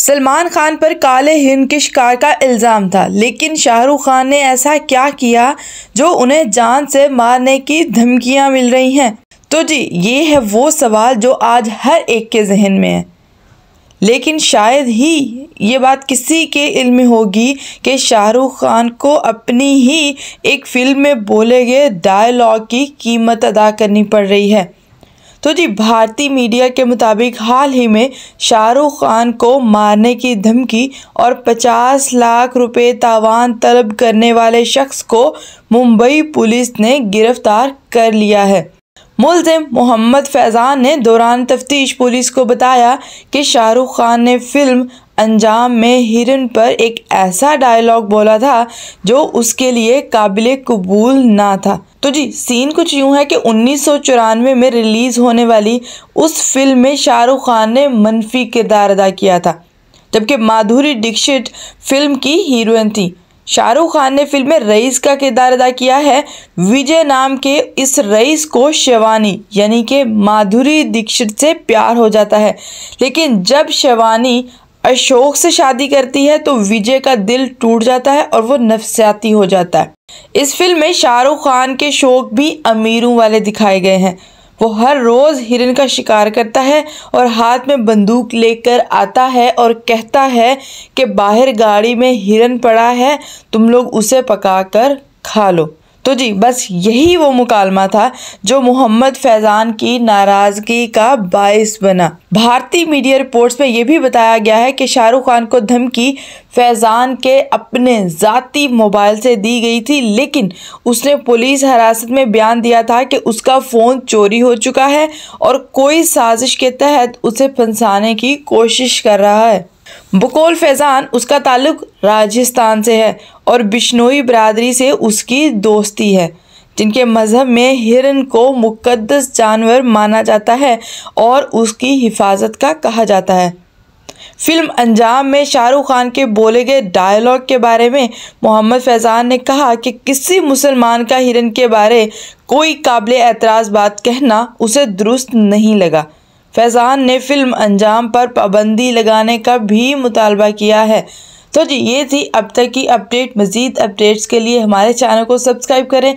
सलमान खान पर काले हिंद के शिकार का इल्ज़ाम था लेकिन शाहरुख खान ने ऐसा क्या किया जो उन्हें जान से मारने की धमकियां मिल रही हैं तो जी ये है वो सवाल जो आज हर एक के जहन में है लेकिन शायद ही ये बात किसी के इल्म में होगी कि शाहरुख खान को अपनी ही एक फ़िल्म में बोले गए डायलॉग की कीमत अदा करनी पड़ रही है तो जी भारतीय मीडिया के मुताबिक हाल ही में शाहरुख खान को मारने की धमकी और 50 लाख रुपए तावान तलब करने वाले शख्स को मुंबई पुलिस ने गिरफ्तार कर लिया है मुलजिम मोहम्मद फैज़ान ने दौरान तफ्तीश पुलिस को बताया कि शाहरुख खान ने फिल्म अंजाम में हिरन पर एक ऐसा डायलॉग बोला था जो उसके लिए काबिल कबूल ना था तो जी सीन कुछ यूं है कि उन्नीस में रिलीज़ होने वाली उस फिल्म में शाहरुख खान ने मनफी किरदार अदा किया था जबकि माधुरी दीक्षित फिल्म की हीरोइन थी शाहरुख खान ने फिल्म में रईस का किरदार अदा किया है विजय नाम के इस रईस को शिवानी यानी कि माधुरी दीक्षित से प्यार हो जाता है लेकिन जब शिवानी अशोक से शादी करती है तो विजय का दिल टूट जाता है और वो नफसियाती हो जाता है इस फिल्म में शाहरुख खान के शौक भी अमीरों वाले दिखाए गए हैं वो हर रोज़ हिरन का शिकार करता है और हाथ में बंदूक लेकर आता है और कहता है कि बाहर गाड़ी में हिरन पड़ा है तुम लोग उसे पकाकर खा लो तो जी बस यही वो मुकालमा था जो मोहम्मद फैज़ान की नाराज़गी का बायस बना भारतीय मीडिया रिपोर्ट्स में यह भी बताया गया है कि शाहरुख खान को धमकी फैज़ान के अपने ज़ाती मोबाइल से दी गई थी लेकिन उसने पुलिस हिरासत में बयान दिया था कि उसका फ़ोन चोरी हो चुका है और कोई साजिश के तहत उसे फंसाने की कोशिश कर रहा है बकोल फैज़ान उसका ताल्लुक राजस्थान से है और बिश्नोई बरदरी से उसकी दोस्ती है जिनके मज़हब में हिरन को मुक़दस जानवर माना जाता है और उसकी हिफाजत का कहा जाता है फिल्म अंजाम में शाहरुख खान के बोले गए डायलॉग के बारे में मोहम्मद फैज़ान ने कहा कि किसी मुसलमान का हिरन के बारे कोई काबिल एतराज़ बात कहना उसे दुरुस्त नहीं लगा फैज़ान ने फिल्म अंजाम पर पाबंदी लगाने का भी मुतालबा किया है तो जी ये थी अब तक की अपडेट मज़ीद अपडेट्स के लिए हमारे चैनल को सब्सक्राइब करें